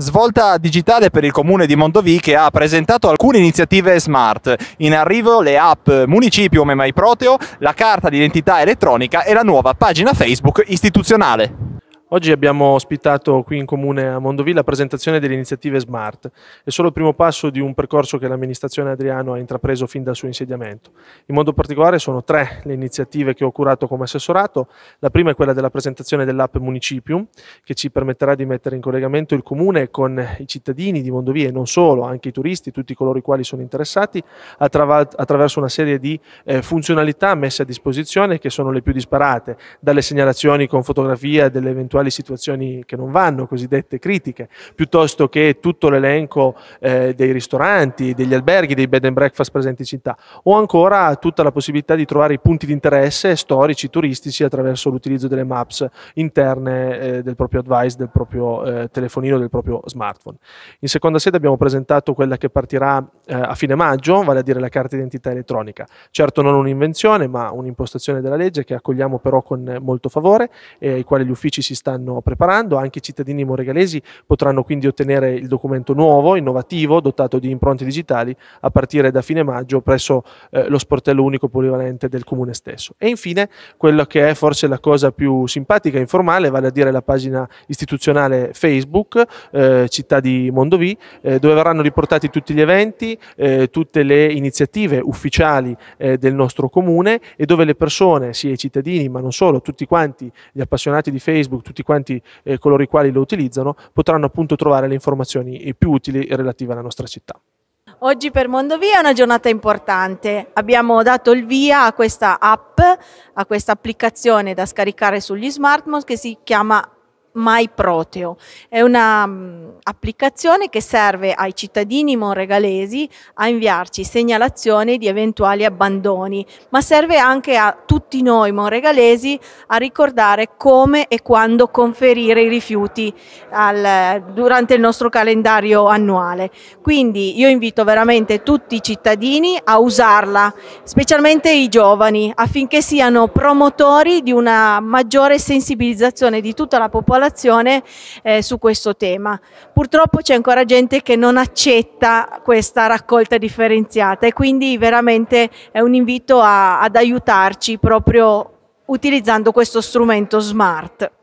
Svolta digitale per il comune di Mondovì che ha presentato alcune iniziative smart. In arrivo le app Municipio e MyProteo, la carta d'identità elettronica e la nuova pagina Facebook istituzionale. Oggi abbiamo ospitato qui in comune a Mondovì la presentazione delle iniziative Smart. È solo il primo passo di un percorso che l'amministrazione Adriano ha intrapreso fin dal suo insediamento. In modo particolare sono tre le iniziative che ho curato come assessorato. La prima è quella della presentazione dell'app Municipium, che ci permetterà di mettere in collegamento il comune con i cittadini di Mondovì e non solo, anche i turisti, tutti coloro i quali sono interessati, attraverso una serie di eh, funzionalità messe a disposizione che sono le più disparate, dalle segnalazioni con fotografia delle eventuali eventuali situazioni che non vanno, cosiddette critiche, piuttosto che tutto l'elenco eh, dei ristoranti, degli alberghi, dei bed and breakfast presenti in città, o ancora tutta la possibilità di trovare i punti di interesse storici, turistici attraverso l'utilizzo delle maps interne eh, del proprio advice, del proprio eh, telefonino, del proprio smartphone. In seconda sede abbiamo presentato quella che partirà eh, a fine maggio, vale a dire la carta identità elettronica. Certo non un'invenzione, ma un'impostazione della legge che accogliamo però con molto favore e ai quali gli uffici si stanno stanno preparando, anche i cittadini moregalesi potranno quindi ottenere il documento nuovo, innovativo, dotato di impronte digitali a partire da fine maggio presso eh, lo sportello unico polivalente del comune stesso. E infine quella che è forse la cosa più simpatica e informale, vale a dire la pagina istituzionale Facebook, eh, città di Mondovì, eh, dove verranno riportati tutti gli eventi, eh, tutte le iniziative ufficiali eh, del nostro comune e dove le persone, sia i cittadini ma non solo, tutti quanti gli appassionati di Facebook, tutti tutti quanti eh, coloro i quali lo utilizzano potranno appunto trovare le informazioni eh, più utili relative alla nostra città. Oggi per Mondovia è una giornata importante, abbiamo dato il via a questa app, a questa applicazione da scaricare sugli smartphone che si chiama My Proteo. È un'applicazione mm, che serve ai cittadini monregalesi a inviarci segnalazioni di eventuali abbandoni, ma serve anche a tutti noi monregalesi a ricordare come e quando conferire i rifiuti al, durante il nostro calendario annuale. Quindi io invito veramente tutti i cittadini a usarla, specialmente i giovani, affinché siano promotori di una maggiore sensibilizzazione di tutta la popolazione circolazione eh, su questo tema. Purtroppo c'è ancora gente che non accetta questa raccolta differenziata e quindi veramente è un invito a, ad aiutarci proprio utilizzando questo strumento smart.